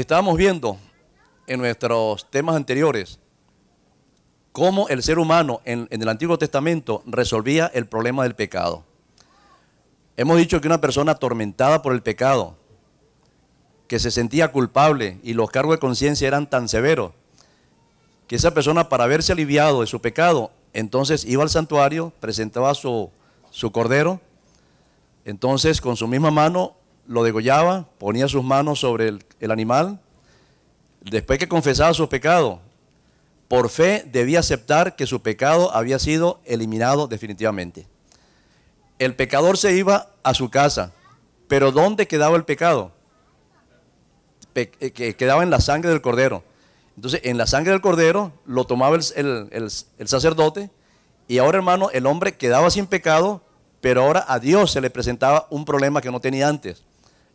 estábamos viendo en nuestros temas anteriores cómo el ser humano en, el Antiguo Testamento resolvía el problema del pecado. Hemos dicho que una persona atormentada por el pecado, que se sentía culpable y los cargos de conciencia eran tan severos, que esa persona para haberse aliviado de su pecado, entonces iba al santuario, presentaba su, su cordero, entonces con su misma mano lo degollaba, ponía sus manos sobre el, animal, después que confesaba su pecado, por fe debía aceptar que su pecado había sido eliminado definitivamente. El pecador se iba a su casa, pero ¿dónde quedaba el pecado? Eh, que quedaba en la sangre del cordero. Entonces, en la sangre del cordero lo tomaba el, el, sacerdote y ahora, hermano, el hombre quedaba sin pecado, pero ahora a Dios se le presentaba un problema que no tenía antes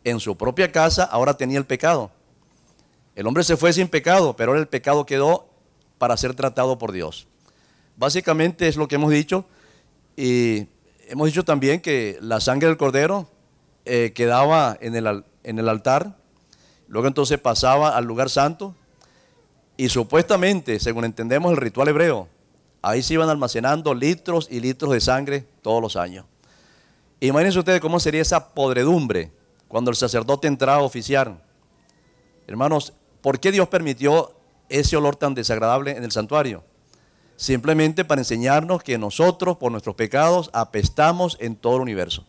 en su propia casa, ahora tenía el pecado. El hombre se fue sin pecado, pero ahora el pecado quedó para ser tratado por Dios. Básicamente es lo que hemos dicho. Y hemos dicho también que la sangre del cordero eh, quedaba en el, en el altar, luego entonces pasaba al lugar santo y supuestamente, según entendemos el ritual hebreo, ahí se iban almacenando litros y litros de sangre todos los años. Imagínense ustedes cómo sería esa podredumbre cuando el sacerdote entraba a oficiar. Hermanos, ¿por qué Dios permitió ese olor tan desagradable en el santuario? Simplemente para enseñarnos que nosotros, por nuestros pecados, apestamos en todo el universo.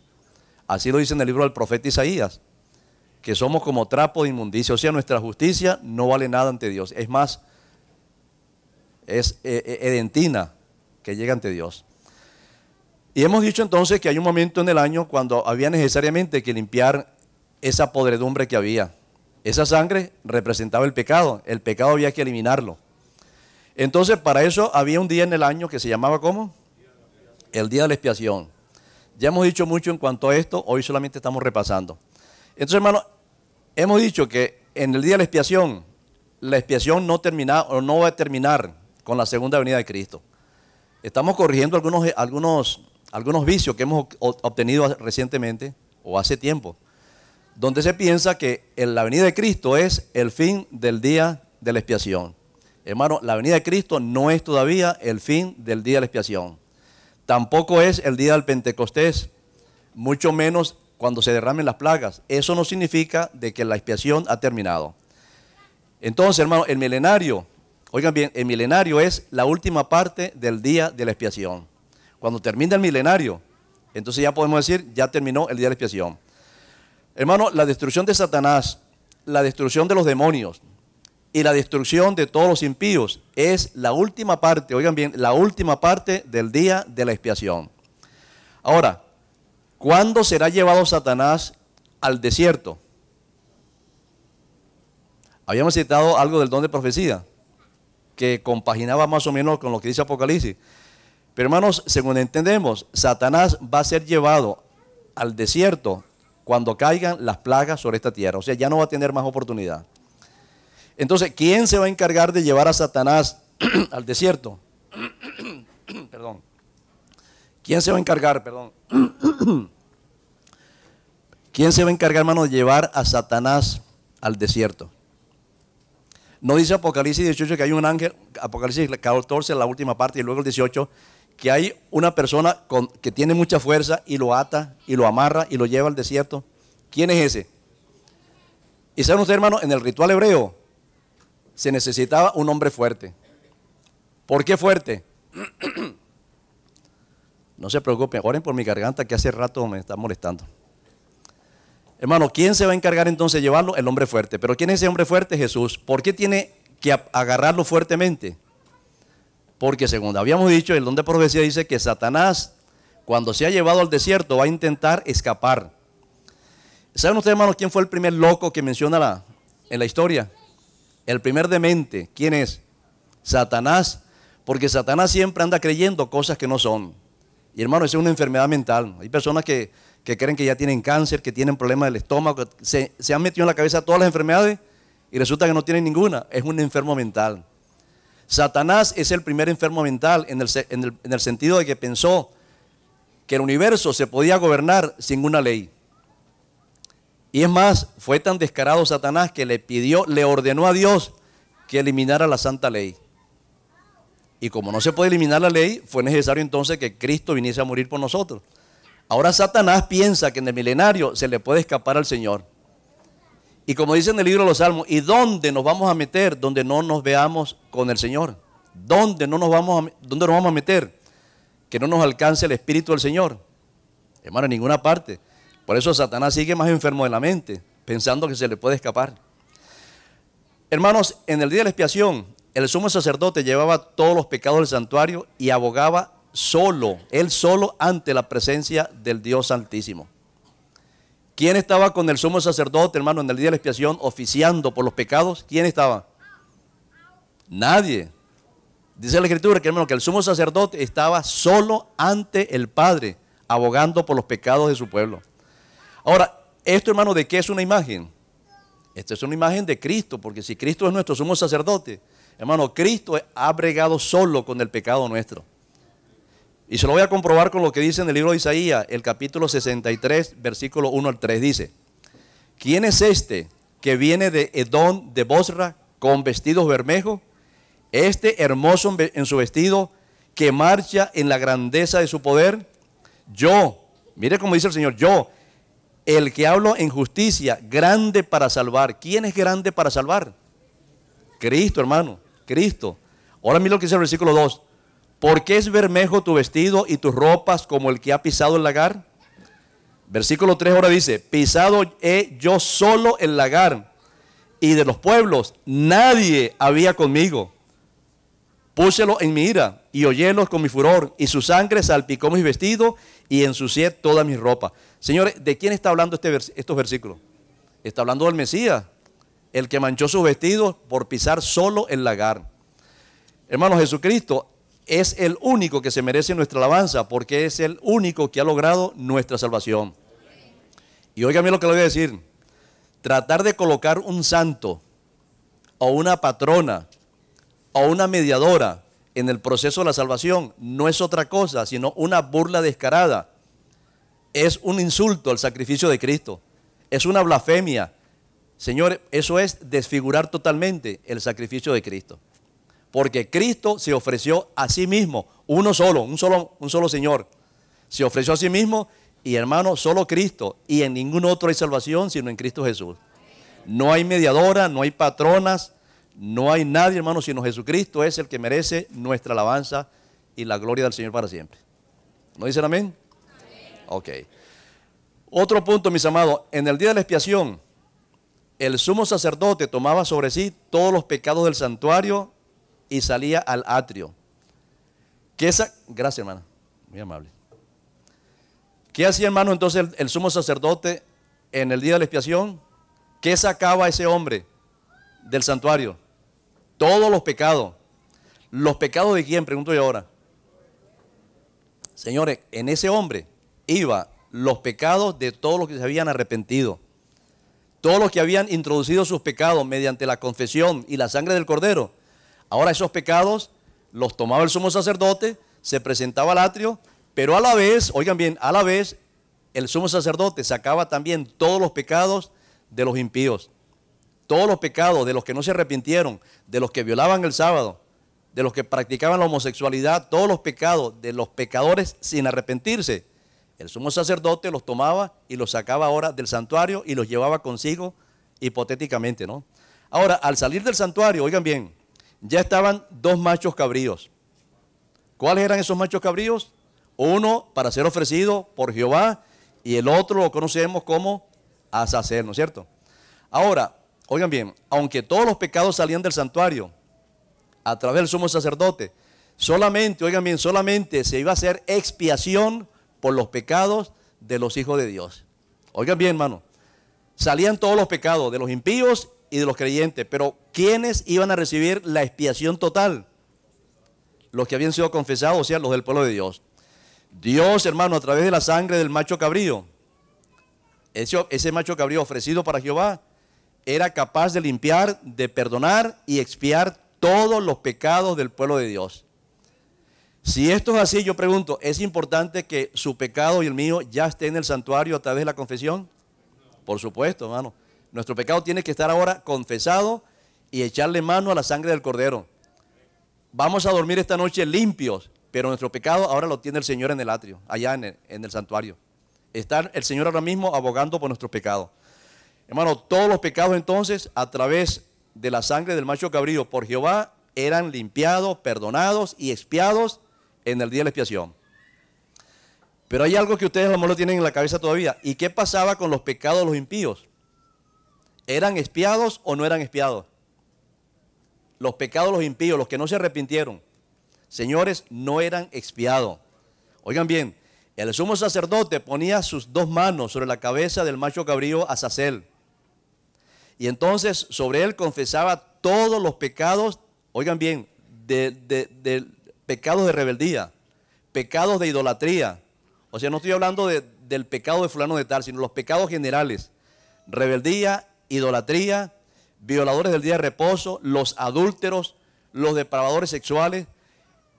Así lo dice en el libro del profeta Isaías, que somos como trapo de inmundicia. O sea, nuestra justicia no vale nada ante Dios. Es más, es eh, eh, edentina que llega ante Dios. Y hemos dicho entonces que hay un momento en el año cuando había necesariamente que limpiar esa podredumbre que había. Esa sangre representaba el pecado, el pecado había que eliminarlo. Entonces, para eso había un día en el año que se llamaba ¿cómo? El día de la expiación. Ya hemos dicho mucho en cuanto a esto, hoy solamente estamos repasando. Entonces, hermano, hemos dicho que en el día de la expiación, la expiación no termina o no va a terminar con la segunda venida de Cristo. Estamos corrigiendo algunos, algunos, algunos vicios que hemos obtenido recientemente o hace tiempo donde se piensa que la venida de Cristo es el fin del día de la expiación. Hermano, la venida de Cristo no es todavía el fin del día de la expiación. Tampoco es el día del Pentecostés, mucho menos cuando se derramen las plagas. Eso no significa de que la expiación ha terminado. Entonces, hermano, el milenario, oigan bien, el milenario es la última parte del día de la expiación. Cuando termina el milenario, entonces ya podemos decir, ya terminó el día de la expiación. Hermano, la destrucción de Satanás, la destrucción de los demonios y la destrucción de todos los impíos es la última parte, oigan bien, la última parte del día de la expiación. Ahora, ¿cuándo será llevado Satanás al desierto? Habíamos citado algo del don de profecía, que compaginaba más o menos con lo que dice Apocalipsis. Pero hermanos, según entendemos, Satanás va a ser llevado al desierto cuando caigan las plagas sobre esta tierra. O sea, ya no va a tener más oportunidad. Entonces, ¿quién se va a encargar de llevar a Satanás al desierto? perdón. ¿Quién se va a encargar, perdón? ¿Quién se va a encargar, hermano, de llevar a Satanás al desierto? No dice Apocalipsis 18 que hay un ángel, Apocalipsis 14, la última parte, y luego el 18, que hay una persona que tiene mucha fuerza y lo ata y lo amarra y lo lleva al desierto. ¿Quién es ese? Y saben ustedes, hermano, en el ritual hebreo se necesitaba un hombre fuerte. ¿Por qué fuerte? No se preocupen, oren por mi garganta que hace rato me está molestando. Hermano, ¿quién se va a encargar entonces de llevarlo? El hombre fuerte. Pero ¿quién es ese hombre fuerte? Jesús. ¿Por qué tiene que agarrarlo fuertemente? Porque según habíamos dicho, el don de profecía dice que Satanás, cuando se ha llevado al desierto, va a intentar escapar. ¿Saben ustedes, hermanos, quién fue el primer loco que menciona en la historia? El primer demente. ¿Quién es? Satanás. Porque Satanás siempre anda creyendo cosas que no son. Y hermanos, es una enfermedad mental. Hay personas que, creen que ya tienen cáncer, que tienen problemas del estómago, se, se han metido en la cabeza todas las enfermedades y resulta que no tienen ninguna. Es un enfermo mental. Satanás es el primer enfermo mental en el, sentido de que pensó que el universo se podía gobernar sin una ley. Y es más, fue tan descarado Satanás que le pidió, le ordenó a Dios que eliminara la santa ley. Y como no se puede eliminar la ley, fue necesario entonces que Cristo viniese a morir por nosotros. Ahora Satanás piensa que en el milenario se le puede escapar al Señor. Y como dice en el libro de los Salmos, ¿y dónde nos vamos a meter? Donde no nos veamos con el Señor. ¿Dónde, no nos, vamos a, ¿Dónde nos vamos a meter? Que no nos alcance el Espíritu del Señor. Hermano, en ninguna parte. Por eso Satanás sigue más enfermo de la mente, pensando que se le puede escapar. Hermanos, en el día de la expiación, el sumo sacerdote llevaba todos los pecados del santuario y abogaba solo, él solo ante la presencia del Dios Santísimo. ¿Quién estaba con el sumo sacerdote, hermano, en el día de la expiación, oficiando por los pecados? ¿Quién estaba? Nadie. Dice la Escritura que, hermano, que el sumo sacerdote estaba solo ante el Padre, abogando por los pecados de su pueblo. Ahora, esto, hermano, ¿de qué es una imagen? Esta es una imagen de Cristo, porque si Cristo es nuestro sumo sacerdote, hermano, Cristo ha bregado solo con el pecado nuestro. Y se lo voy a comprobar con lo que dice en el libro de Isaías, el capítulo 63, versículo 1 al 3. Dice, ¿quién es este que viene de Edom, de Bosra con vestidos bermejos? Este hermoso en su vestido que marcha en la grandeza de su poder. Yo, mire cómo dice el Señor, yo, el que hablo en justicia, grande para salvar. ¿Quién es grande para salvar? Cristo, hermano, Cristo. Ahora mire lo que dice el versículo 2. ¿Por qué es bermejo tu vestido y tus ropas como el que ha pisado el lagar? Versículo 3 ahora dice, pisado he yo solo el lagar y de los pueblos nadie había conmigo. Púselo en mi ira y oyélos con mi furor y su sangre salpicó mis vestidos y ensucié toda mi ropa. Señores, ¿de quién está hablando este estos versículos? Está hablando del Mesías, el que manchó sus vestidos por pisar solo el lagar. Hermano Jesucristo es el único que se merece nuestra alabanza porque es el único que ha logrado nuestra salvación. Y mí lo que le voy a decir. Tratar de colocar un santo o una patrona o una mediadora en el proceso de la salvación no es otra cosa, sino una burla descarada. Es un insulto al sacrificio de Cristo. Es una blasfemia. Señor. eso es desfigurar totalmente el sacrificio de Cristo. Porque Cristo se ofreció a sí mismo, uno solo, un solo, un solo Señor. Se ofreció a sí mismo y hermano, solo Cristo. Y en ningún otro hay salvación sino en Cristo Jesús. No hay mediadora, no hay patronas, no hay nadie, hermano, sino Jesucristo es el que merece nuestra alabanza y la gloria del Señor para siempre. ¿No dicen amén? amén. Ok. Otro punto, mis amados. En el día de la expiación, el sumo sacerdote tomaba sobre sí todos los pecados del santuario y salía al atrio. Que esa, gracias hermana, muy amable. ¿Qué hacía hermano entonces el, sumo sacerdote en el día de la expiación? ¿Qué sacaba ese hombre del santuario? Todos los pecados. ¿Los pecados de quién? Pregunto yo ahora. Señores, en ese hombre iba los pecados de todos los que se habían arrepentido. Todos los que habían introducido sus pecados mediante la confesión y la sangre del cordero Ahora esos pecados los tomaba el sumo sacerdote, se presentaba al atrio, pero a la vez, oigan bien, a la vez el sumo sacerdote sacaba también todos los pecados de los impíos, todos los pecados de los que no se arrepintieron, de los que violaban el sábado, de los que practicaban la homosexualidad, todos los pecados de los pecadores sin arrepentirse. El sumo sacerdote los tomaba y los sacaba ahora del santuario y los llevaba consigo hipotéticamente, ¿no? Ahora, al salir del santuario, oigan bien, ya estaban dos machos cabríos. ¿Cuáles eran esos machos cabríos? Uno para ser ofrecido por Jehová y el otro lo conocemos como sacer, ¿no es cierto? Ahora, oigan bien, aunque todos los pecados salían del santuario a través del sumo sacerdote, solamente, oigan bien, solamente se iba a hacer expiación por los pecados de los hijos de Dios. Oigan bien, hermano, salían todos los pecados de los impíos y de los creyentes. Pero ¿quiénes iban a recibir la expiación total? Los que habían sido confesados, o sea, los del pueblo de Dios. Dios, hermano, a través de la sangre del macho cabrío, ese, ese macho cabrío ofrecido para Jehová, era capaz de limpiar, de perdonar y expiar todos los pecados del pueblo de Dios. Si esto es así, yo pregunto, ¿es importante que su pecado y el mío ya esté en el santuario a través de la confesión? Por supuesto, hermano. Nuestro pecado tiene que estar ahora confesado y echarle mano a la sangre del Cordero. Vamos a dormir esta noche limpios, pero nuestro pecado ahora lo tiene el Señor en el atrio, allá en el, santuario. Está el Señor ahora mismo abogando por nuestros pecados. Hermano, todos los pecados entonces a través de la sangre del macho cabrío por Jehová eran limpiados, perdonados y expiados en el día de la expiación. Pero hay algo que ustedes a lo lo tienen en la cabeza todavía. ¿Y qué pasaba con los pecados de los impíos? ¿Eran espiados o no eran espiados? Los pecados, los impíos, los que no se arrepintieron. Señores, no eran expiados. Oigan bien, el sumo sacerdote ponía sus dos manos sobre la cabeza del macho cabrío Azazel. Y entonces sobre él confesaba todos los pecados, oigan bien, de, pecados de rebeldía, pecados de idolatría. O sea, no estoy hablando del pecado de fulano de tal, sino los pecados generales. Rebeldía, idolatría, violadores del día de reposo, los adúlteros, los depravadores sexuales.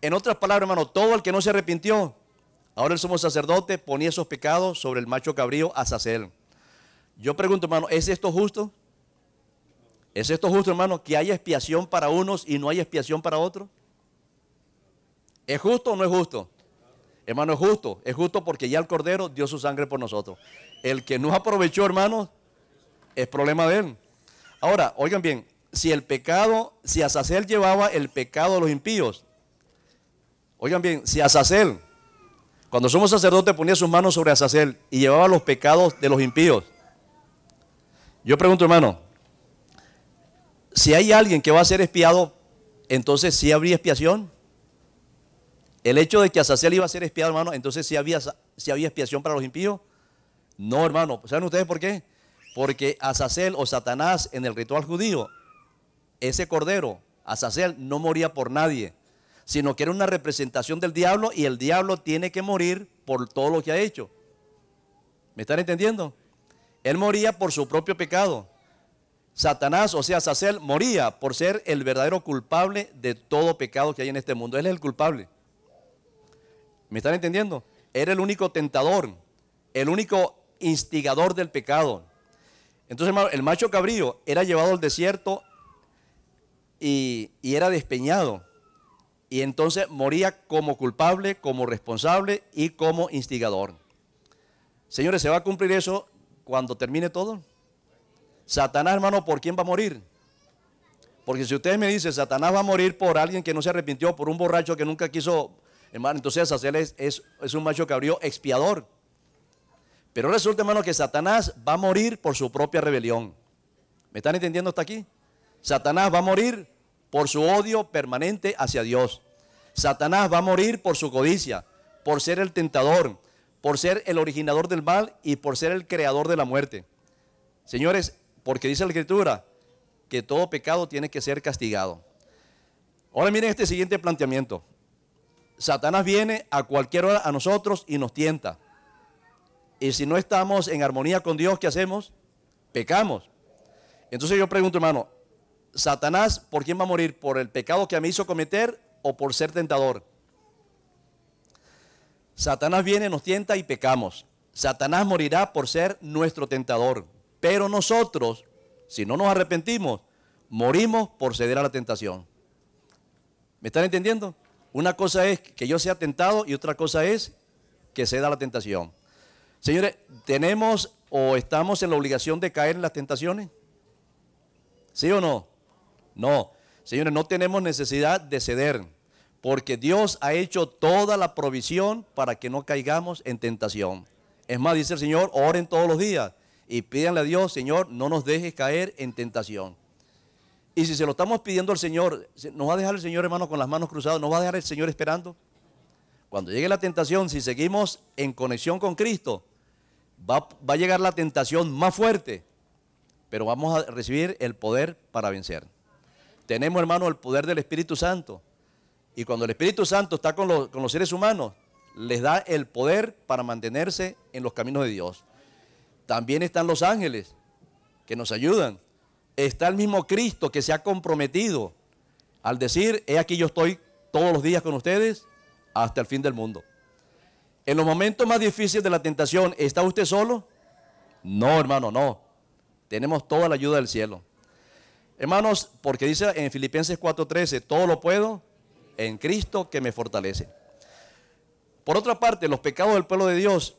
En otras palabras, hermano, todo el que no se arrepintió, ahora el somos sacerdote ponía esos pecados sobre el macho cabrío a Azazel. Yo pregunto, hermano, ¿es esto justo? ¿Es esto justo, hermano, que haya expiación para unos y no haya expiación para otros? ¿Es justo o no es justo? Hermano, es justo. Es justo porque ya el Cordero dio su sangre por nosotros. El que no aprovechó, hermano, es problema de él. Ahora, oigan bien, si el pecado, si Azazel llevaba el pecado de los impíos, oigan bien, si Azazel, cuando somos sacerdote ponía sus manos sobre Azazel y llevaba los pecados de los impíos, yo pregunto hermano, si hay alguien que va a ser espiado, entonces si habría expiación. El hecho de que Azazel iba a ser espiado, hermano, entonces si había, sí había expiación para los impíos. No, hermano, ¿saben ustedes por qué? Porque Azazel o Satanás en el ritual judío, ese cordero, Azazel, no moría por nadie, sino que era una representación del diablo y el diablo tiene que morir por todo lo que ha hecho. ¿Me están entendiendo? Él moría por su propio pecado. Satanás, o sea, Azazel, moría por ser el verdadero culpable de todo pecado que hay en este mundo. Él es el culpable. ¿Me están entendiendo? Era el único tentador, el único instigador del pecado. Entonces, hermano, el macho cabrío era llevado al desierto y, era despeñado. Y entonces moría como culpable, como responsable y como instigador. Señores, ¿se va a cumplir eso cuando termine todo? Satanás, hermano, ¿por quién va a morir? Porque si ustedes me dicen, Satanás va a morir por alguien que no se arrepintió, por un borracho que nunca quiso, hermano, entonces es, es un macho cabrío expiador. Pero resulta, hermano, que Satanás va a morir por su propia rebelión. ¿Me están entendiendo hasta aquí? Satanás va a morir por su odio permanente hacia Dios. Satanás va a morir por su codicia, por ser el tentador, por ser el originador del mal y por ser el creador de la muerte. Señores, porque dice la Escritura que todo pecado tiene que ser castigado. Ahora miren este siguiente planteamiento. Satanás viene a cualquier hora a nosotros y nos tienta. Y si no estamos en armonía con Dios, ¿qué hacemos? Pecamos. Entonces yo pregunto, hermano, Satanás, ¿por quién va a morir? ¿Por el pecado que me hizo cometer o por ser tentador? Satanás viene, nos tienta y pecamos. Satanás morirá por ser nuestro tentador. Pero nosotros, si no nos arrepentimos, morimos por ceder a la tentación. ¿Me están entendiendo? Una cosa es que yo sea tentado y otra cosa es que ceda a la tentación. Señores, ¿tenemos o estamos en la obligación de caer en las tentaciones? ¿Sí o no? No. Señores, no tenemos necesidad de ceder, porque Dios ha hecho toda la provisión para que no caigamos en tentación. Es más, dice el Señor, oren todos los días y pídanle a Dios, Señor, no nos dejes caer en tentación. Y si se lo estamos pidiendo al Señor, ¿nos va a dejar el Señor, hermano, con las manos cruzadas? ¿Nos va a dejar el Señor esperando? Cuando llegue la tentación, si seguimos en conexión con Cristo, va, a llegar la tentación más fuerte, pero vamos a recibir el poder para vencer. Tenemos, hermano, el poder del Espíritu Santo. Y cuando el Espíritu Santo está con los, con los seres humanos, les da el poder para mantenerse en los caminos de Dios. También están los ángeles que nos ayudan. Está el mismo Cristo que se ha comprometido al decir, he aquí yo estoy todos los días con ustedes hasta el fin del mundo. En los momentos más difíciles de la tentación, ¿está usted solo? No, hermano, no. Tenemos toda la ayuda del cielo. Hermanos, porque dice en Filipenses 4:13, todo lo puedo en Cristo que me fortalece. Por otra parte, los pecados del pueblo de Dios,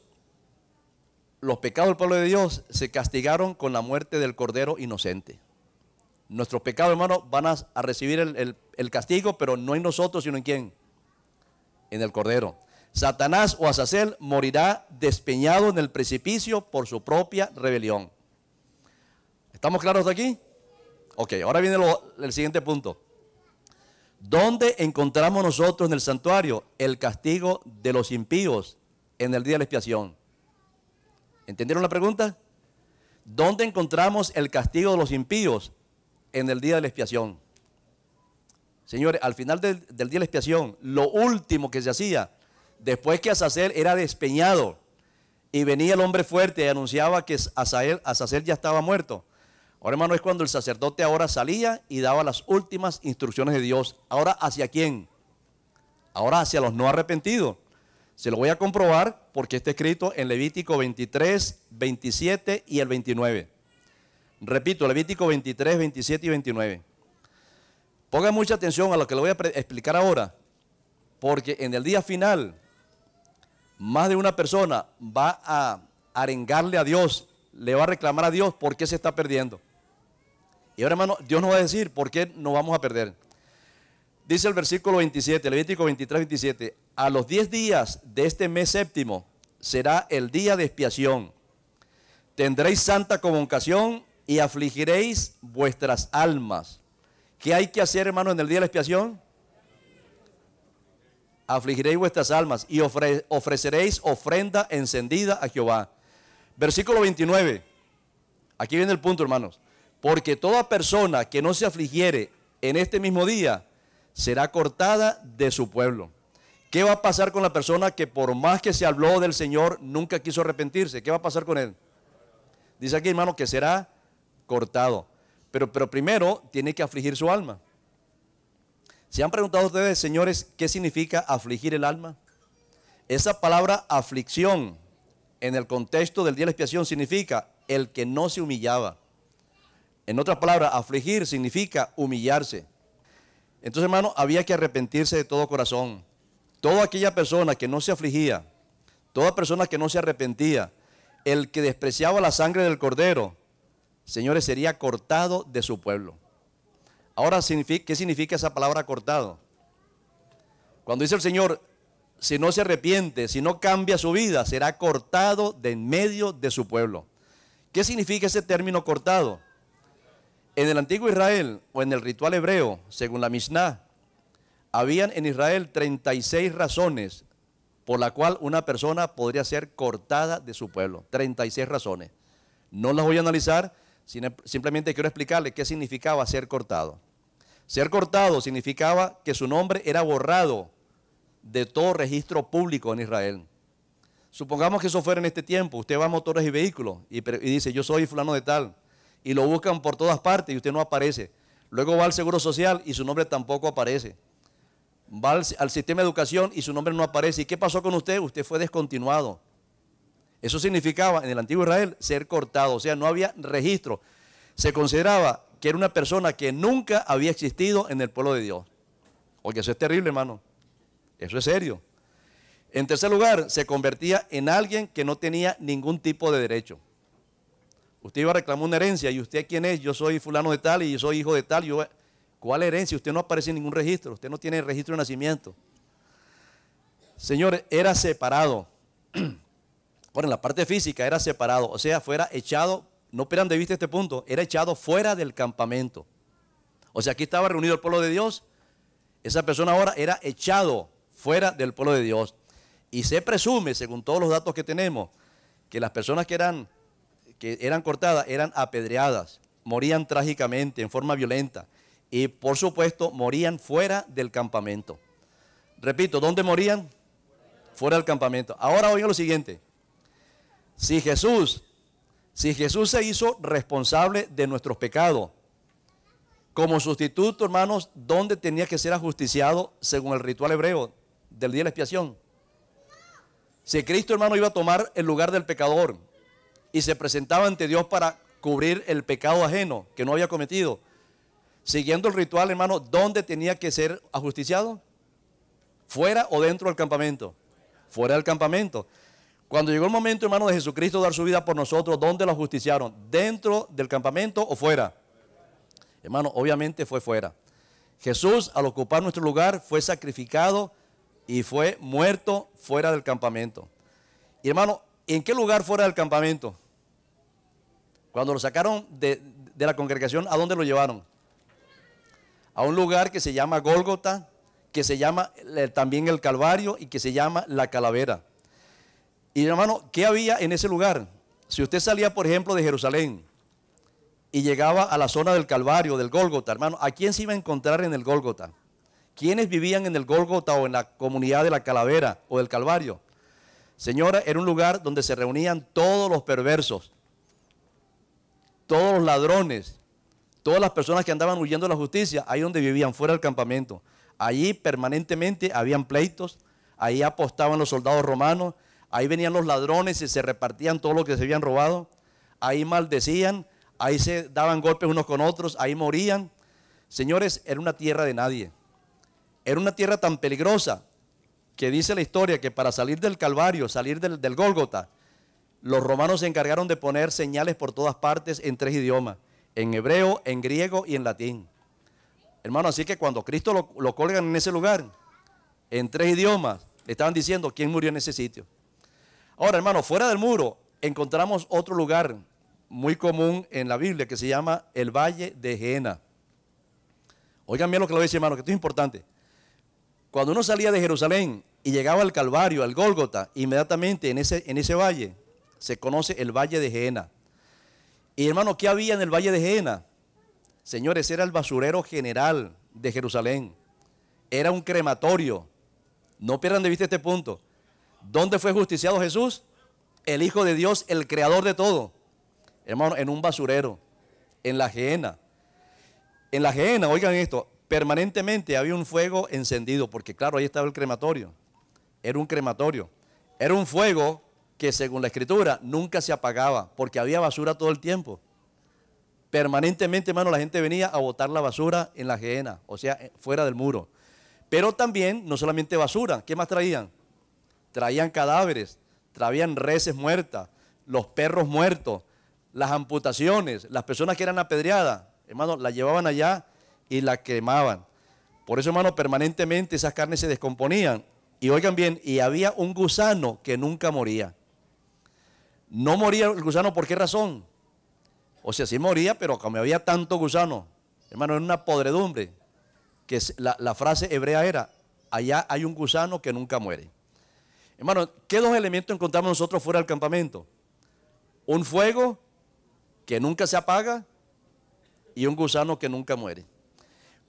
los pecados del pueblo de Dios se castigaron con la muerte del Cordero inocente. Nuestros pecados, hermanos, van a, recibir el, el castigo, pero no en nosotros, sino en quién? En el Cordero. Satanás o Azazel morirá despeñado en el precipicio por su propia rebelión. ¿Estamos claros de aquí? Ok, ahora viene el siguiente punto. ¿Dónde encontramos nosotros en el santuario el castigo de los impíos en el día de la expiación? ¿Entendieron la pregunta? ¿Dónde encontramos el castigo de los impíos en el día de la expiación? Señores, al final del día de la expiación, lo último que se hacía Después que Azazel era despeñado y venía el hombre fuerte y anunciaba que Azazel, Azazel ya estaba muerto. Ahora, hermano, es cuando el sacerdote ahora salía y daba las últimas instrucciones de Dios. Ahora, ¿hacia quién? Ahora, hacia los no arrepentidos. Se lo voy a comprobar porque está escrito en Levítico 23, 27 y el 29. Repito, Levítico 23, 27 y 29. Pongan mucha atención a lo que le voy a explicar ahora, porque en el día final más de una persona va a arengarle a Dios, le va a reclamar a Dios por qué se está perdiendo. Y ahora, hermano, Dios nos va a decir por qué nos vamos a perder. Dice el versículo 27, Levítico 23, 27, a los 10 días de este mes séptimo será el día de expiación. Tendréis santa convocación y afligiréis vuestras almas. ¿Qué hay que hacer, hermano, en el día de la expiación? afligiréis vuestras almas y ofreceréis ofrenda encendida a Jehová. Versículo 29. Aquí viene el punto, hermanos. Porque toda persona que no se afligiere en este mismo día será cortada de su pueblo. ¿Qué va a pasar con la persona que por más que se habló del Señor nunca quiso arrepentirse? ¿Qué va a pasar con él? Dice aquí, hermano, que será cortado. Pero, pero primero tiene que afligir su alma. ¿Se han preguntado ustedes, señores, qué significa afligir el alma? Esa palabra aflicción en el contexto del día de la expiación significa el que no se humillaba. En otras palabras, afligir significa humillarse. Entonces, hermano, había que arrepentirse de todo corazón. Toda aquella persona que no se afligía, toda persona que no se arrepentía, el que despreciaba la sangre del cordero, señores, sería cortado de su pueblo. Ahora, ¿qué significa esa palabra cortado? Cuando dice el Señor, si no se arrepiente, si no cambia su vida, será cortado de en medio de su pueblo. ¿Qué significa ese término cortado? En el antiguo Israel o en el ritual hebreo, según la Mishnah, habían en Israel 36 razones por la cual una persona podría ser cortada de su pueblo. 36 razones. No las voy a analizar, simplemente quiero explicarle qué significaba ser cortado. Ser cortado significaba que su nombre era borrado de todo registro público en Israel. Supongamos que eso fuera en este tiempo. Usted va a motores y vehículos y, dice, yo soy fulano de tal. Y lo buscan por todas partes y usted no aparece. Luego va al Seguro Social y su nombre tampoco aparece. Va al, al sistema de educación y su nombre no aparece. ¿Y qué pasó con usted? Usted fue descontinuado. Eso significaba en el antiguo Israel ser cortado, o sea, no había registro. Se consideraba que era una persona que nunca había existido en el pueblo de Dios. Oye, eso es terrible, hermano. Eso es serio. En tercer lugar, se convertía en alguien que no tenía ningún tipo de derecho. Usted iba a reclamar una herencia y usted quién es, yo soy fulano de tal y yo soy hijo de tal. Yo, ¿Cuál herencia? Usted no aparece en ningún registro, usted no tiene registro de nacimiento. Señores, era separado. Bueno, en la parte física era separado, o sea, fuera echado no pierdan de vista este punto, era echado fuera del campamento. O sea, aquí estaba reunido el pueblo de Dios, esa persona ahora era echado fuera del pueblo de Dios. Y se presume, según todos los datos que tenemos, que las personas que eran, que eran cortadas eran apedreadas, morían trágicamente, en forma violenta, y por supuesto morían fuera del campamento. Repito, ¿dónde morían? Fuera del campamento. Ahora oigan lo siguiente. Si Jesús si Jesús se hizo responsable de nuestros pecados, como sustituto, hermanos, ¿dónde tenía que ser ajusticiado según el ritual hebreo del día de la expiación? Si Cristo, hermano, iba a tomar el lugar del pecador y se presentaba ante Dios para cubrir el pecado ajeno que no había cometido, siguiendo el ritual, hermano, ¿dónde tenía que ser ajusticiado? ¿Fuera o dentro del campamento? Fuera del campamento. Cuando llegó el momento, hermano, de Jesucristo dar su vida por nosotros, ¿dónde lo justiciaron? ¿Dentro del campamento o fuera? Hermano, obviamente fue fuera. Jesús, al ocupar nuestro lugar, fue sacrificado y fue muerto fuera del campamento. Y hermano, ¿en qué lugar fuera del campamento? Cuando lo sacaron de, la congregación, ¿a dónde lo llevaron? A un lugar que se llama Gólgota, que se llama eh, también el Calvario y que se llama la Calavera. Y hermano, ¿qué había en ese lugar? Si usted salía, por ejemplo, de Jerusalén y llegaba a la zona del Calvario, del Gólgota, hermano, ¿a quién se iba a encontrar en el Gólgota? ¿Quiénes vivían en el Gólgota o en la comunidad de la Calavera o del Calvario? Señora, era un lugar donde se reunían todos los perversos, todos los ladrones, todas las personas que andaban huyendo de la justicia, ahí donde vivían, fuera del campamento. Allí permanentemente habían pleitos, ahí apostaban los soldados romanos, Ahí venían los ladrones y se repartían todo lo que se habían robado. Ahí maldecían, ahí se daban golpes unos con otros, ahí morían. Señores, era una tierra de nadie. Era una tierra tan peligrosa que dice la historia que para salir del Calvario, salir del, Gólgota, los romanos se encargaron de poner señales por todas partes en tres idiomas, en hebreo, en griego y en latín. Hermano, así que cuando Cristo lo, lo colgan en ese lugar, en tres idiomas, le estaban diciendo quién murió en ese sitio. Ahora, hermano, fuera del muro encontramos otro lugar muy común en la Biblia que se llama el Valle de Jena. Oigan bien lo que lo dice, hermano, que esto es importante. Cuando uno salía de Jerusalén y llegaba al Calvario, al Gólgota, inmediatamente en ese, en ese valle se conoce el Valle de Jena. Y hermano, ¿qué había en el Valle de Jena? Señores, era el basurero general de Jerusalén. Era un crematorio. No pierdan de vista este punto. ¿Dónde fue justiciado Jesús? El Hijo de Dios, el creador de todo. Hermano, en un basurero, en la gehenna. En la gehenna, oigan esto, permanentemente había un fuego encendido, porque claro, ahí estaba el crematorio. Era un crematorio. Era un fuego que según la escritura nunca se apagaba, porque había basura todo el tiempo. Permanentemente, hermano, la gente venía a botar la basura en la gehenna, o sea, fuera del muro. Pero también, no solamente basura, ¿qué más traían? traían cadáveres, traían reses muertas, los perros muertos, las amputaciones, las personas que eran apedreadas, hermano, la llevaban allá y la quemaban. Por eso, hermano, permanentemente esas carnes se descomponían. Y oigan bien, y había un gusano que nunca moría. No moría el gusano, ¿por qué razón? O sea, sí moría, pero como había tanto gusano, hermano, era una podredumbre. Que la frase hebrea era, allá hay un gusano que nunca muere. Hermanos, ¿qué dos elementos encontramos nosotros fuera del campamento? Un fuego que nunca se apaga y un gusano que nunca muere.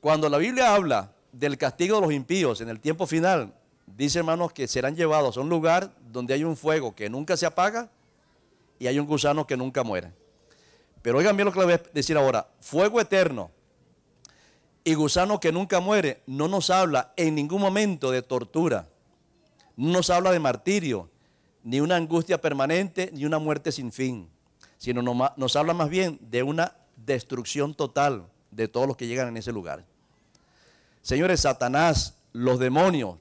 Cuando la Biblia habla del castigo de los impíos en el tiempo final, dice hermanos que serán llevados a un lugar donde hay un fuego que nunca se apaga y hay un gusano que nunca muere. Pero oigan bien lo que les voy a decir ahora, fuego eterno y gusano que nunca muere no nos habla en ningún momento de tortura no nos habla de martirio, ni una angustia permanente, ni una muerte sin fin, sino nos habla más bien de una destrucción total de todos los que llegan en ese lugar. Señores, Satanás, los demonios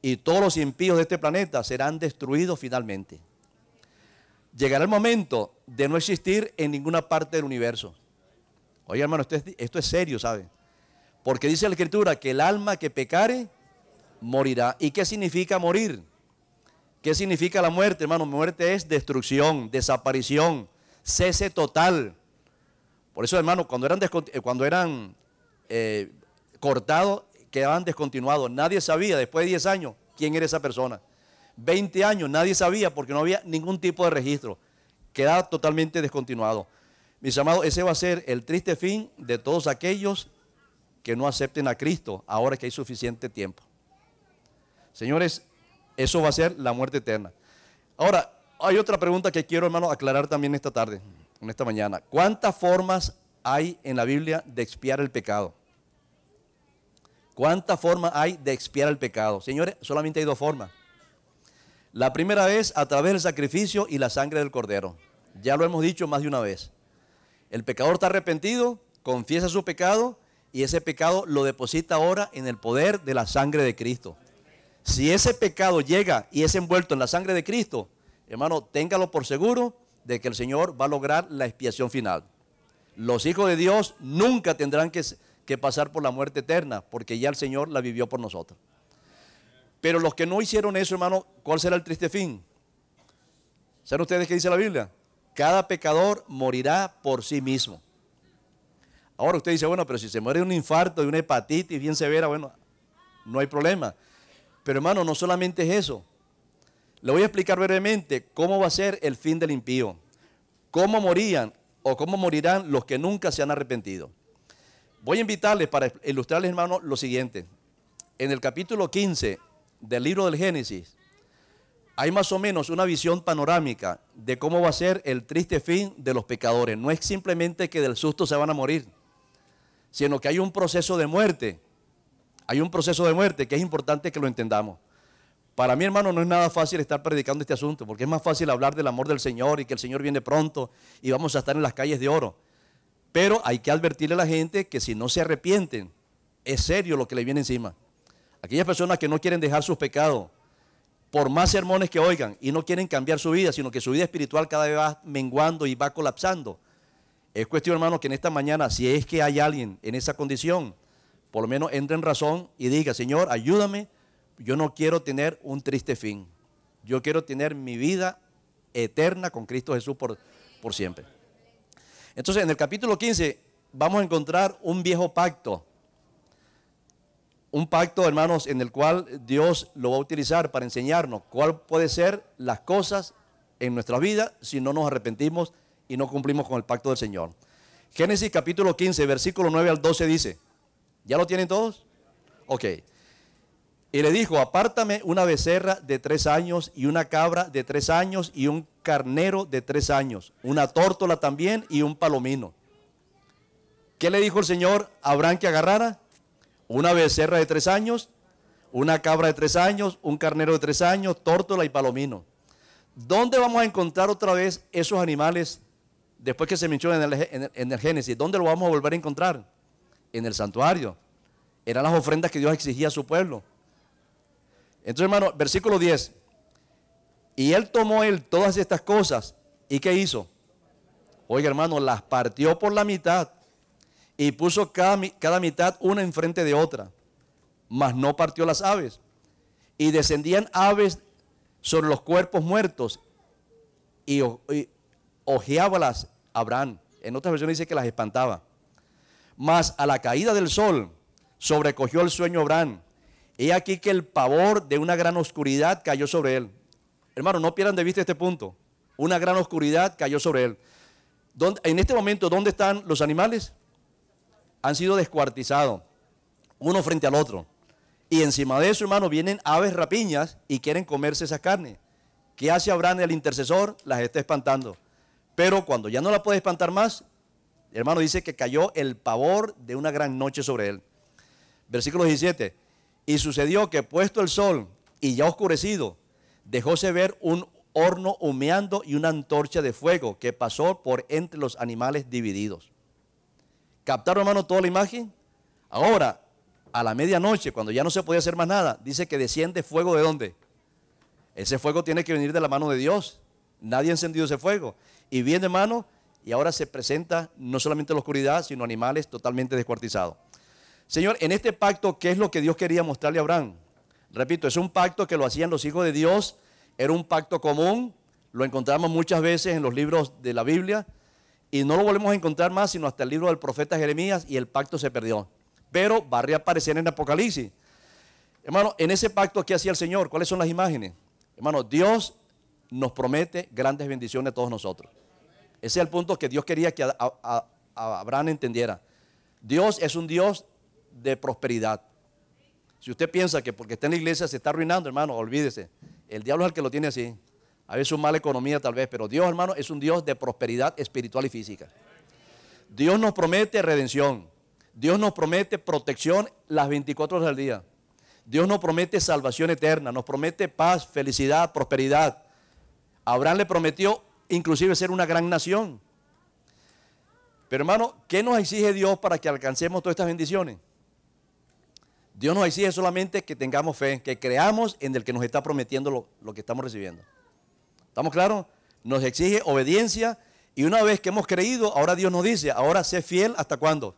y todos los impíos de este planeta serán destruidos finalmente. Llegará el momento de no existir en ninguna parte del universo. Oye, hermano, esto es, serio, ¿sabe? Porque dice la Escritura que el alma que pecare, morirá. ¿Y qué significa morir? ¿Qué significa la muerte, hermano? Muerte es destrucción, desaparición, cese total. Por eso, hermano, cuando eran, eh, cuando eran eh, cortados, quedaban descontinuados. Nadie sabía después de 10 años quién era esa persona. 20 años, nadie sabía porque no había ningún tipo de registro. Quedaba totalmente descontinuado. Mis amados, ese va a ser el triste fin de todos aquellos que no acepten a Cristo ahora que hay suficiente tiempo. Señores, eso va a ser la muerte eterna. Ahora, hay otra pregunta que quiero, hermano, aclarar también esta tarde, en esta mañana. ¿Cuántas formas hay en la Biblia de expiar el pecado? ¿Cuántas formas hay de expiar el pecado? Señores, solamente hay dos formas. La primera vez a través del sacrificio y la sangre del cordero. Ya lo hemos dicho más de una vez. El pecador está arrepentido, confiesa su pecado y ese pecado lo deposita ahora en el poder de la sangre de Cristo. Si ese pecado llega y es envuelto en la sangre de Cristo, hermano, téngalo por seguro de que el Señor va a lograr la expiación final. Los hijos de Dios nunca tendrán que, pasar por la muerte eterna, porque ya el Señor la vivió por nosotros. Pero los que no hicieron eso, hermano, ¿cuál será el triste fin? ¿Saben ustedes qué dice la Biblia? Cada pecador morirá por sí mismo. Ahora usted dice, bueno, pero si se muere de un infarto, de una hepatitis bien severa, bueno, no hay problema. Pero hermano, no solamente es eso. Le voy a explicar brevemente cómo va a ser el fin del impío. Cómo morían o cómo morirán los que nunca se han arrepentido. Voy a invitarles para ilustrarles, hermano, lo siguiente. En el capítulo 15 del libro del Génesis, hay más o menos una visión panorámica de cómo va a ser el triste fin de los pecadores. No es simplemente que del susto se van a morir, sino que hay un proceso de muerte hay un proceso de muerte que es importante que lo entendamos. Para mí, hermano, no es nada fácil estar predicando este asunto, porque es más fácil hablar del amor del Señor y que el Señor viene pronto y vamos a estar en las calles de oro. Pero hay que advertirle a la gente que si no se arrepienten, es serio lo que le viene encima. Aquellas personas que no quieren dejar sus pecados, por más sermones que oigan, y no quieren cambiar su vida, sino que su vida espiritual cada vez va menguando y va colapsando. Es cuestión, hermano, que en esta mañana, si es que hay alguien en esa condición, por lo menos entra en razón y diga, Señor, ayúdame, yo no quiero tener un triste fin. Yo quiero tener mi vida eterna con Cristo Jesús por, por siempre. Entonces, en el capítulo 15 vamos a encontrar un viejo pacto. Un pacto, hermanos, en el cual Dios lo va a utilizar para enseñarnos cuál puede ser las cosas en nuestra vida si no nos arrepentimos y no cumplimos con el pacto del Señor. Génesis capítulo 15, versículo 9 al 12 dice, ¿Ya lo tienen todos? Ok. Y le dijo, apártame una becerra de tres años y una cabra de tres años y un carnero de tres años, una tórtola también y un palomino. ¿Qué le dijo el Señor a Abraham que agarrara? Una becerra de tres años, una cabra de tres años, un carnero de tres años, tórtola y palomino. ¿Dónde vamos a encontrar otra vez esos animales después que se mencionó en el, en en el Génesis? ¿Dónde lo vamos a volver a encontrar? en el santuario. Eran las ofrendas que Dios exigía a su pueblo. Entonces, hermano, versículo 10. Y él tomó él todas estas cosas. ¿Y qué hizo? Oiga, hermano, las partió por la mitad y puso cada, mitad una enfrente de otra. Mas no partió las aves. Y descendían aves sobre los cuerpos muertos y, y ojeaba las Abraham. En otras versiones dice que las espantaba. Mas a la caída del sol sobrecogió el sueño Abraham. He aquí que el pavor de una gran oscuridad cayó sobre él. Hermano, no pierdan de vista este punto. Una gran oscuridad cayó sobre él. en este momento, ¿dónde están los animales? Han sido descuartizados, uno frente al otro. Y encima de eso, hermano, vienen aves rapiñas y quieren comerse esa carne. ¿Qué hace Abraham el intercesor? Las está espantando. Pero cuando ya no la puede espantar más, hermano, dice que cayó el pavor de una gran noche sobre él. Versículo 17. Y sucedió que puesto el sol y ya oscurecido, dejóse ver un horno humeando y una antorcha de fuego que pasó por entre los animales divididos. ¿Captaron, hermano, toda la imagen? Ahora, a la medianoche, cuando ya no se podía hacer más nada, dice que desciende fuego de dónde? Ese fuego tiene que venir de la mano de Dios. Nadie encendió encendido ese fuego. Y viene, hermano, y ahora se presenta no solamente la oscuridad, sino animales totalmente descuartizados. Señor, en este pacto, ¿qué es lo que Dios quería mostrarle a Abraham? Repito, es un pacto que lo hacían los hijos de Dios, era un pacto común, lo encontramos muchas veces en los libros de la Biblia y no lo volvemos a encontrar más sino hasta el libro del profeta Jeremías y el pacto se perdió. Pero va a reaparecer en Apocalipsis. Hermano, en ese pacto ¿qué hacía el Señor, ¿cuáles son las imágenes? Hermano, Dios nos promete grandes bendiciones a todos nosotros. Ese es el punto que Dios quería que Abraham entendiera. Dios es un Dios de prosperidad. Si usted piensa que porque está en la iglesia se está arruinando, hermano, olvídese. El diablo es el que lo tiene así. A veces una mala economía tal vez, pero Dios, hermano, es un Dios de prosperidad espiritual y física. Dios nos promete redención. Dios nos promete protección las 24 horas del día. Dios nos promete salvación eterna, nos promete paz, felicidad, prosperidad. Abraham le prometió inclusive ser una gran nación. Pero hermano, ¿qué nos exige Dios para que alcancemos todas estas bendiciones? Dios nos exige solamente que tengamos fe, que creamos en el que nos está prometiendo lo, que estamos recibiendo. ¿Estamos claros? Nos exige obediencia y una vez que hemos creído, ahora Dios nos dice, ahora sé fiel hasta cuándo?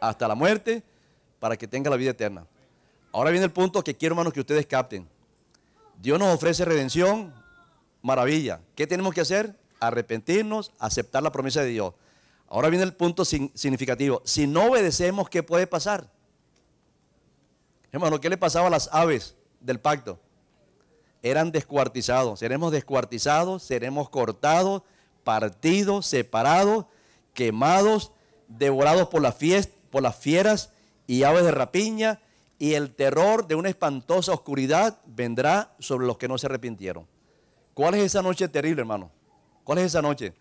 Hasta la muerte para que tenga la vida eterna. Ahora viene el punto que quiero, hermanos, que ustedes capten. Dios nos ofrece redención, maravilla. ¿Qué tenemos que hacer? Arrepentirnos, aceptar la promesa de Dios. Ahora viene el punto significativo. Si no obedecemos, ¿qué puede pasar? Hermano, ¿qué le pasaba a las aves del pacto? Eran descuartizados. Seremos descuartizados, seremos cortados, partidos, separados, quemados, devorados por, por las fieras y aves de rapiña, y el terror de una espantosa oscuridad vendrá sobre los que no se arrepintieron. ¿Cuál es esa noche terrible, hermano? ¿Cuál es esa noche?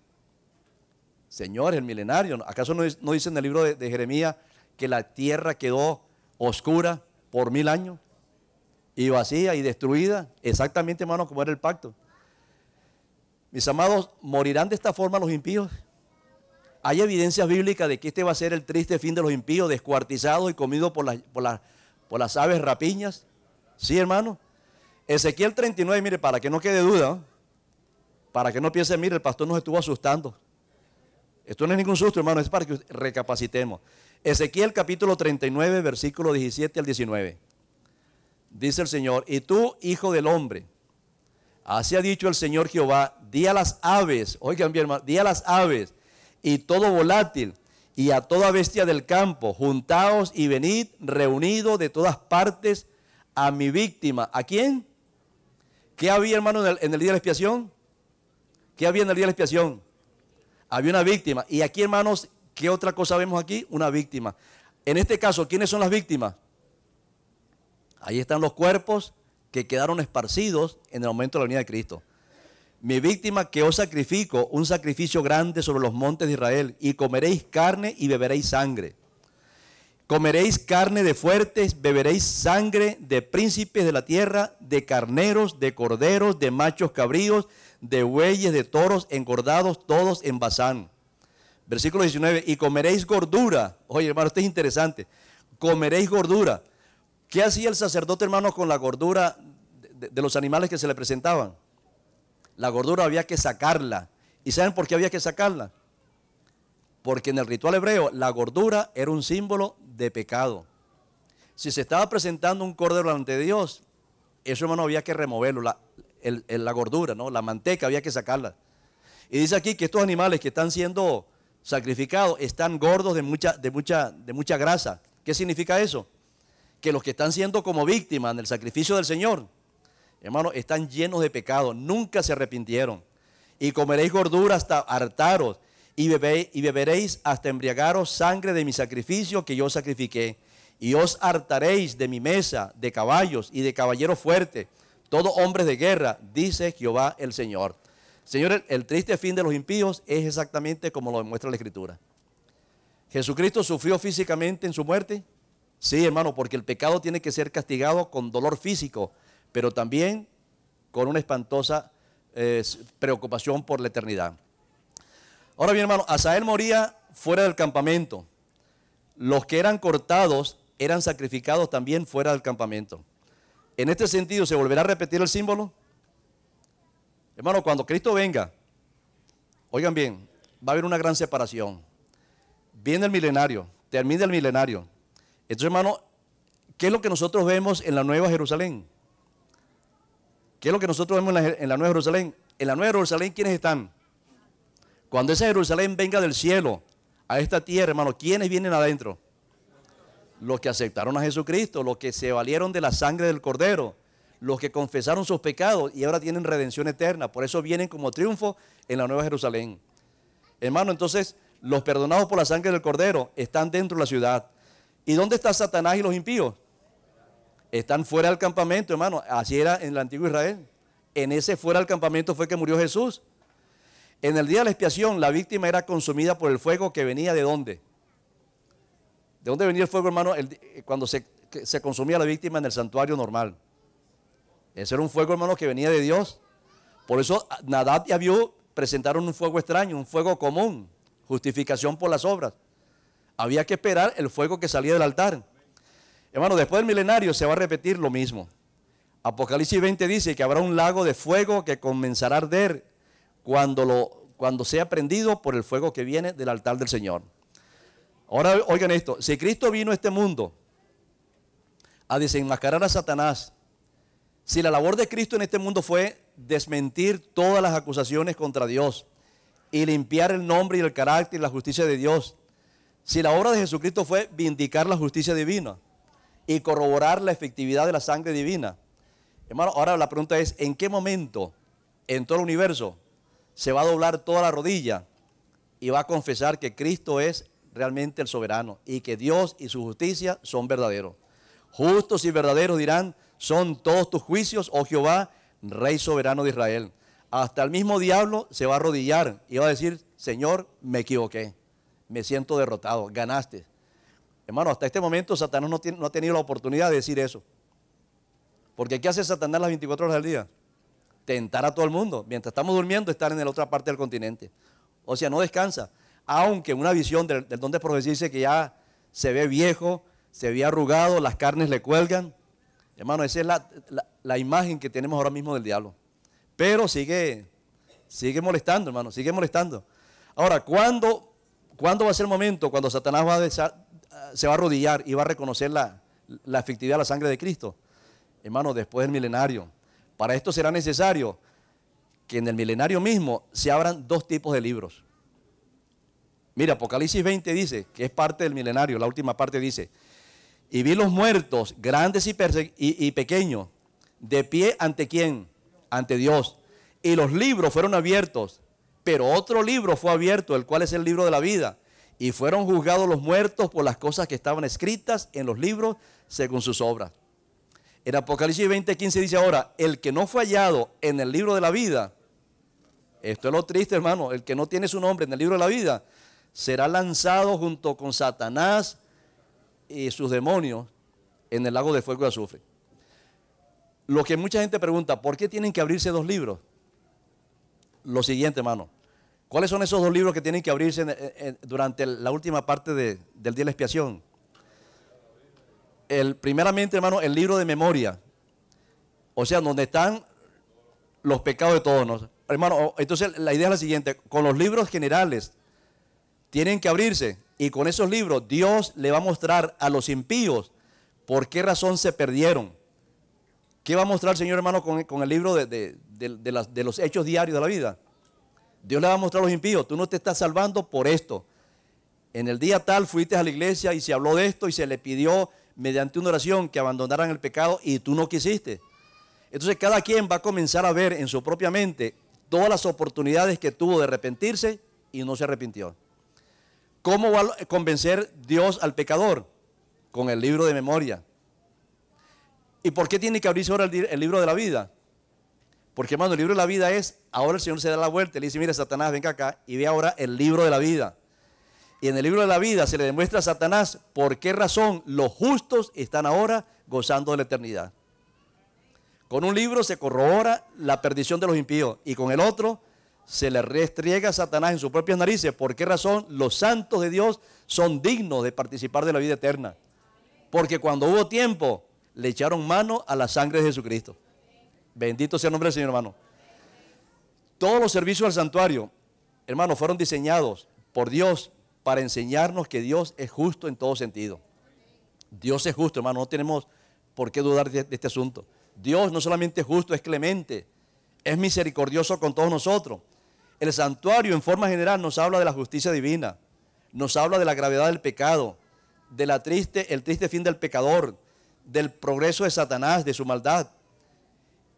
Señor, el milenario. ¿Acaso no, dicen en el libro de, Jeremías que la tierra quedó oscura por mil años? Y vacía y destruida. Exactamente, hermano, como era el pacto. Mis amados, ¿morirán de esta forma los impíos? Hay evidencias bíblicas de que este va a ser el triste fin de los impíos, descuartizados y comidos por las, por las aves rapiñas. Sí, hermano. Ezequiel 39, mire, para que no quede duda, para que no piense, mire, el pastor nos estuvo asustando. Esto no es ningún susto, hermano, es para que recapacitemos. Ezequiel capítulo 39, versículo 17 al 19. Dice el Señor, y tú, hijo del hombre, así ha dicho el Señor Jehová, di a las aves, oigan bien, hermano, di a las aves y todo volátil y a toda bestia del campo, juntaos y venid reunidos de todas partes a mi víctima. ¿A quién? ¿Qué había, hermano, en el, día de la expiación? ¿Qué había en el día de la expiación? Había una víctima. Y aquí, hermanos, ¿qué otra cosa vemos aquí? Una víctima. En este caso, ¿quiénes son las víctimas? Ahí están los cuerpos que quedaron esparcidos en el momento de la venida de Cristo. Mi víctima que os sacrifico, un sacrificio grande sobre los montes de Israel, y comeréis carne y beberéis sangre. Comeréis carne de fuertes, beberéis sangre de príncipes de la tierra, de carneros, de corderos, de machos cabríos, de bueyes, de toros engordados, todos en Bazán. Versículo 19, y comeréis gordura. Oye, hermano, esto es interesante. Comeréis gordura. ¿Qué hacía el sacerdote, hermano, con la gordura de, de los animales que se le presentaban? La gordura había que sacarla. ¿Y saben por qué había que sacarla? Porque en el ritual hebreo la gordura era un símbolo de pecado. Si se estaba presentando un cordero ante Dios, eso hermano había que removerlo, la, la gordura, ¿no? la manteca había que sacarla. Y dice aquí que estos animales que están siendo sacrificados están gordos de mucha, de mucha, de mucha grasa. ¿Qué significa eso? Que los que están siendo como víctimas en el sacrificio del Señor, hermano, están llenos de pecado, nunca se arrepintieron. Y comeréis gordura hasta hartaros y, beberéis hasta embriagaros sangre de mi sacrificio que yo sacrifiqué. Y os hartaréis de mi mesa, de caballos y de caballero fuerte, todos hombres de guerra, dice Jehová el Señor. Señores, el triste fin de los impíos es exactamente como lo demuestra la Escritura. ¿Jesucristo sufrió físicamente en su muerte? Sí, hermano, porque el pecado tiene que ser castigado con dolor físico, pero también con una espantosa eh, preocupación por la eternidad. Ahora bien, hermano, Asael moría fuera del campamento. Los que eran cortados eran sacrificados también fuera del campamento. En este sentido, ¿se volverá a repetir el símbolo? Hermano, cuando Cristo venga, oigan bien, va a haber una gran separación. Viene el milenario, termina el milenario. Entonces, hermano, ¿qué es lo que nosotros vemos en la Nueva Jerusalén? ¿Qué es lo que nosotros vemos en la, en la Nueva Jerusalén? En la Nueva Jerusalén, ¿quiénes están? Cuando esa Jerusalén venga del cielo a esta tierra, hermano, ¿quiénes vienen adentro? Los que aceptaron a Jesucristo, los que se valieron de la sangre del Cordero, los que confesaron sus pecados y ahora tienen redención eterna. Por eso vienen como triunfo en la Nueva Jerusalén. Hermano, entonces los perdonados por la sangre del Cordero están dentro de la ciudad. ¿Y dónde está Satanás y los impíos? Están fuera del campamento, hermano. Así era en el antiguo Israel. En ese fuera del campamento fue que murió Jesús. En el día de la expiación, la víctima era consumida por el fuego que venía de dónde? ¿De dónde venía el fuego, hermano? Eh, cuando se, se, consumía la víctima en el santuario normal. Ese era un fuego, hermano, que venía de Dios. Por eso ah, Nadab y Abiú presentaron un fuego extraño, un fuego común, justificación por las obras. Había que esperar el fuego que salía del altar. Hermano, después del milenario se va a repetir lo mismo. Apocalipsis 20 dice que habrá un lago de fuego que comenzará a arder cuando, lo, cuando sea prendido por el fuego que viene del altar del Señor. Ahora oigan esto, si Cristo vino a este mundo a desenmascarar a Satanás, si la labor de Cristo en este mundo fue desmentir todas las acusaciones contra Dios y limpiar el nombre y el carácter y la justicia de Dios, si la obra de Jesucristo fue vindicar la justicia divina y corroborar la efectividad de la sangre divina, hermano, ahora la pregunta es, ¿en qué momento en todo el universo se va a doblar toda la rodilla y va a confesar que Cristo es realmente el soberano y que Dios y su justicia son verdaderos. Justos y verdaderos dirán, son todos tus juicios, oh Jehová, Rey soberano de Israel. Hasta el mismo diablo se va a arrodillar y va a decir, Señor, me equivoqué, me siento derrotado, ganaste. Hermano, hasta este momento Satanás no, no ha tenido la oportunidad de decir eso. Porque ¿qué hace Satanás las 24 horas del día? tentar a todo el mundo. Mientras estamos durmiendo, estar en la otra parte del continente. O sea, no descansa. Aunque una visión del, del don de profecía dice que ya se ve viejo, se ve arrugado, las carnes le cuelgan. Hermano, esa es la, la, imagen que tenemos ahora mismo del diablo. Pero sigue, sigue molestando, hermano, sigue molestando. Ahora, ¿cuándo, va a ser el momento cuando Satanás va a ah, se va a arrodillar y va a reconocer la, la efectividad de la sangre de Cristo? Hermano, después del milenario para esto será necesario que en el milenario mismo se abran dos tipos de libros. Mira, Apocalipsis 20 dice, que es parte del milenario, la última parte dice, y vi los muertos, grandes y, pequeños, de pie ante quién, ante Dios. Y los libros fueron abiertos, pero otro libro fue abierto, el cual es el libro de la vida. Y fueron juzgados los muertos por las cosas que estaban escritas en los libros según sus obras. En Apocalipsis 20.15 dice ahora, el que no fue hallado en el libro de la vida, esto es lo triste hermano, el que no tiene su nombre en el libro de la vida, será lanzado junto con Satanás y sus demonios en el lago de fuego y azufre. Lo que mucha gente pregunta, ¿por qué tienen que abrirse dos libros? Lo siguiente, hermano. ¿Cuáles son esos dos libros que tienen que abrirse durante la última parte del día de la expiación? el, primeramente, hermano, el libro de memoria. O sea, donde están los pecados de todos. Hermano, entonces la idea es la siguiente. Con los libros generales tienen que abrirse. Y con esos libros Dios le va a mostrar a los impíos por qué razón se perdieron. ¿Qué va a mostrar, Señor hermano, con, el libro de, de los hechos diarios de la vida? Dios le va a mostrar a los impíos, tú no te estás salvando por esto. En el día tal fuiste a la iglesia y se habló de esto y se le pidió mediante una oración que abandonaran el pecado y tú no quisiste. Entonces cada quien va a comenzar a ver en su propia mente todas las oportunidades que tuvo de arrepentirse y no se arrepintió. ¿Cómo va a convencer Dios al pecador? Con el libro de memoria. ¿Y por qué tiene que abrirse ahora el, libro de la vida? Porque hermano, el libro de la vida es, ahora el Señor se da la vuelta y le dice, mira Satanás, venga acá y ve ahora el libro de la vida. Y en el libro de la vida se le demuestra a Satanás por qué razón los justos están ahora gozando de la eternidad. Con un libro se corrobora la perdición de los impíos y con el otro se le restriega a Satanás en sus propias narices por qué razón los santos de Dios son dignos de participar de la vida eterna. Porque cuando hubo tiempo le echaron mano a la sangre de Jesucristo. Bendito sea el nombre del Señor, hermano. Todos los servicios del santuario, hermano, fueron diseñados por Dios para enseñarnos que Dios es justo en todo sentido. Dios es justo, hermano, no tenemos por qué dudar de, este asunto. Dios no solamente es justo, es clemente, es misericordioso con todos nosotros. El santuario en forma general nos habla de la justicia divina, nos habla de la gravedad del pecado, de la triste, el triste fin del pecador, del progreso de Satanás, de su maldad.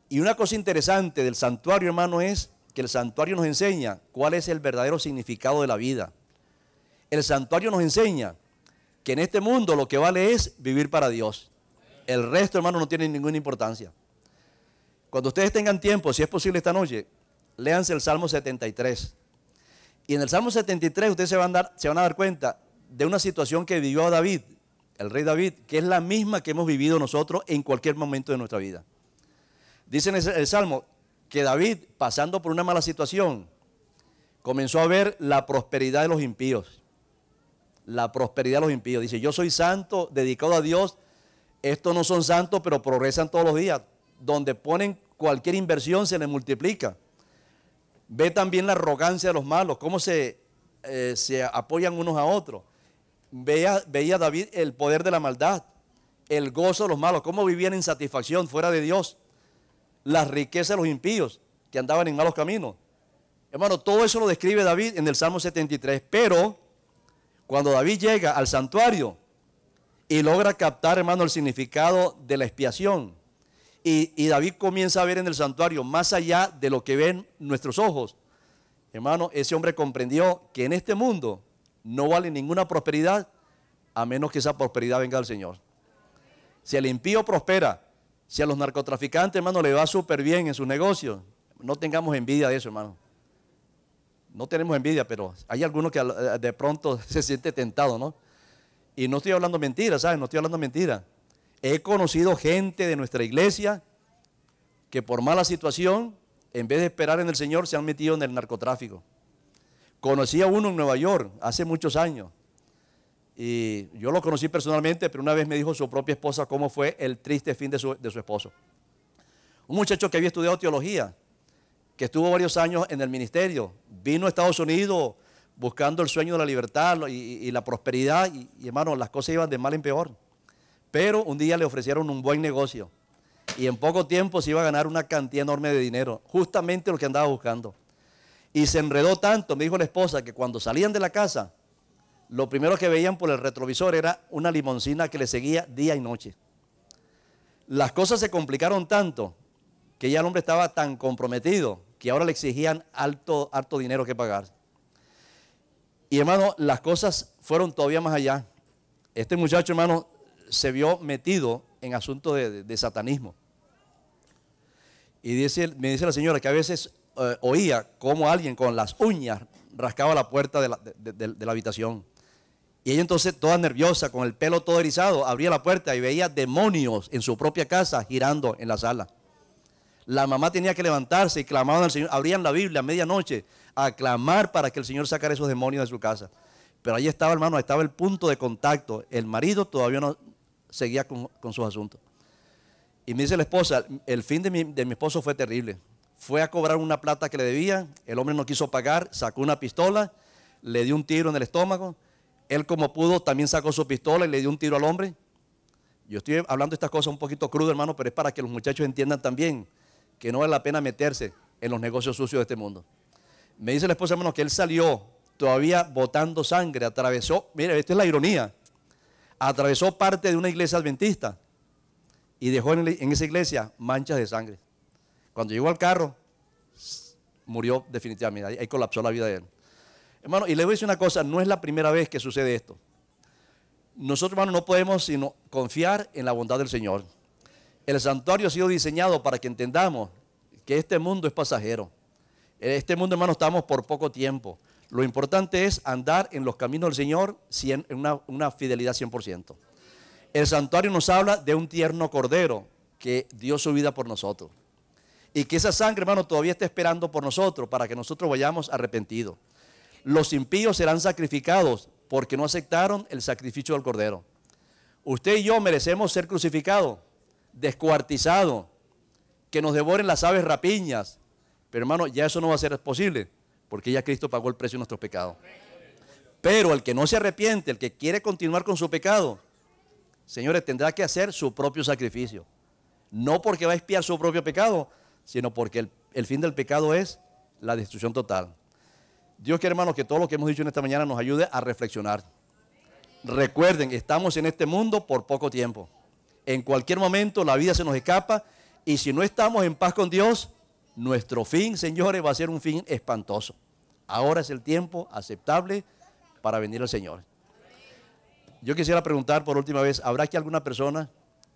Y una cosa interesante del santuario, hermano, es que el santuario nos enseña cuál es el verdadero significado de la vida. El santuario nos enseña que en este mundo lo que vale es vivir para Dios. El resto, hermano, no tiene ninguna importancia. Cuando ustedes tengan tiempo, si es posible esta noche, léanse el Salmo 73. Y en el Salmo 73 ustedes se van, a dar, se van a dar cuenta de una situación que vivió David, el rey David, que es la misma que hemos vivido nosotros en cualquier momento de nuestra vida. Dice en el Salmo que David, pasando por una mala situación, comenzó a ver la prosperidad de los impíos la prosperidad de los impíos. Dice, yo soy santo, dedicado a Dios. Estos no son santos, pero progresan todos los días. Donde ponen cualquier inversión se les multiplica. Ve también la arrogancia de los malos, cómo se, eh, se apoyan unos a otros. Veía, veía David el poder de la maldad, el gozo de los malos, cómo vivían en satisfacción fuera de Dios, las riquezas de los impíos que andaban en malos caminos. Hermano, todo eso lo describe David en el Salmo 73, pero cuando David llega al santuario y logra captar, hermano, el significado de la expiación, y, David comienza a ver en el santuario más allá de lo que ven nuestros ojos, hermano, ese hombre comprendió que en este mundo no vale ninguna prosperidad a menos que esa prosperidad venga del Señor. Si el impío prospera, si a los narcotraficantes, hermano, le va súper bien en sus negocios, no tengamos envidia de eso, hermano no tenemos envidia, pero hay algunos que eh, de pronto se siente tentado, ¿no? Y no estoy hablando mentira, ¿sabes? No estoy hablando mentira. He conocido gente de nuestra iglesia que por mala situación, en vez de esperar en el Señor, se han metido en el narcotráfico. Conocí a uno en Nueva York hace muchos años. Y yo lo conocí personalmente, pero una vez me dijo su propia esposa cómo fue el triste fin de su, de su esposo. Un muchacho que había estudiado teología, que estuvo varios años en el ministerio, vino a Estados Unidos buscando el sueño de la libertad y, la prosperidad, y, y, hermano, las cosas iban de mal en peor. Pero un día le ofrecieron un buen negocio y en poco tiempo se iba a ganar una cantidad enorme de dinero, justamente lo que andaba buscando. Y se enredó tanto, me dijo la esposa, que cuando salían de la casa, lo primero que veían por el retrovisor era una limoncina que le seguía día y noche. Las cosas se complicaron tanto que ya el hombre estaba tan comprometido que ahora le exigían alto, harto dinero que pagar. Y hermano, las cosas fueron todavía más allá. Este muchacho, hermano, se vio metido en asuntos de, satanismo. Y me dice la señora que a veces eh, oía cómo alguien con las uñas rascaba la puerta de la, habitación. Y ella entonces, toda nerviosa, con el pelo todo erizado, abría la puerta y veía demonios en su propia casa girando en la sala. La mamá tenía que levantarse y clamaban al Señor, abrían la Biblia a medianoche a clamar para que el Señor sacara esos demonios de su casa. Pero ahí estaba, hermano, estaba el punto de contacto. El marido todavía no seguía con, sus asuntos. Y me dice la esposa, el fin de mi, de mi esposo fue terrible. Fue a cobrar una plata que le debía, el hombre no quiso pagar, sacó una pistola, le dio un tiro en el estómago. Él como pudo también sacó su pistola y le dio un tiro al hombre. Yo estoy hablando de estas cosas un poquito crudo, hermano, pero es para que los muchachos entiendan también que no vale la pena meterse en los negocios sucios de este mundo. Me dice la esposa, hermano, que él salió todavía botando sangre, atravesó, mire, esto es la ironía, atravesó parte de una iglesia adventista y dejó en, esa iglesia manchas de sangre. Cuando llegó al carro, murió definitivamente, ahí, ahí colapsó la vida de él. Hermano, y le voy a decir una cosa, no es la primera vez que sucede esto. Nosotros, hermano, no podemos sino confiar en la bondad del Señor. El santuario ha sido diseñado para que entendamos que este mundo es pasajero. En Este mundo, hermano, estamos por poco tiempo. Lo importante es andar en los caminos del Señor en una, una fidelidad 100%. El santuario nos habla de un tierno cordero que dio su vida por nosotros. Y que esa sangre, hermano, todavía está esperando por nosotros para que nosotros vayamos arrepentidos. Los impíos serán sacrificados porque no aceptaron el sacrificio del cordero. Usted y yo merecemos ser crucificados descuartizado, que nos devoren las aves rapiñas. Pero hermano, ya eso no va a ser posible, porque ya Cristo pagó el precio de nuestros pecados. Pero el que no se arrepiente, el que quiere continuar con su pecado, señores, tendrá que hacer su propio sacrificio. No porque va a espiar su propio pecado, sino porque el, fin del pecado es la destrucción total. Dios quiere, hermano que todo lo que hemos dicho en esta mañana nos ayude a reflexionar. Recuerden, estamos en este mundo por poco tiempo. En cualquier momento la vida se nos escapa y si no estamos en paz con Dios, nuestro fin, señores, va a ser un fin espantoso. Ahora es el tiempo aceptable para venir al Señor. Yo quisiera preguntar por última vez, ¿habrá aquí alguna persona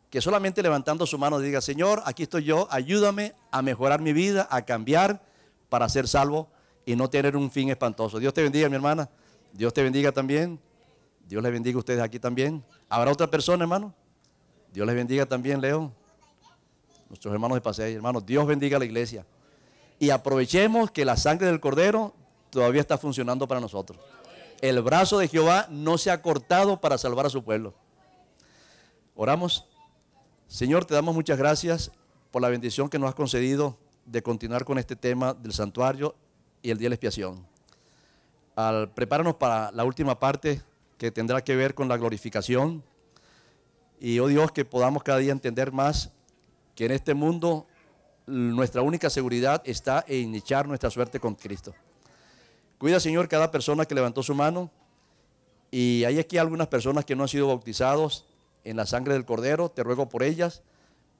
que solamente levantando su mano diga, Señor, aquí estoy yo, ayúdame a mejorar mi vida, a cambiar para ser salvo y no tener un fin espantoso? Dios te bendiga, mi hermana. Dios te bendiga también. Dios les bendiga a ustedes aquí también. ¿Habrá otra persona, hermano? Dios les bendiga también, Leo. Nuestros hermanos de Paseo, hermanos, Dios bendiga a la iglesia. Y aprovechemos que la sangre del Cordero todavía está funcionando para nosotros. El brazo de Jehová no se ha cortado para salvar a su pueblo. Oramos. Señor, te damos muchas gracias por la bendición que nos has concedido de continuar con este tema del santuario y el día de la expiación. Al prepararnos para la última parte que tendrá que ver con la glorificación, y oh Dios, que podamos cada día entender más que en este mundo nuestra única seguridad está en echar nuestra suerte con Cristo. Cuida, Señor, cada persona que levantó su mano. Y hay aquí algunas personas que no han sido bautizados en la sangre del Cordero. Te ruego por ellas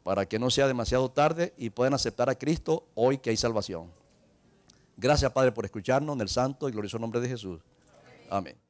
para que no sea demasiado tarde y puedan aceptar a Cristo hoy que hay salvación. Gracias, Padre, por escucharnos en el santo y glorioso nombre de Jesús. Amén.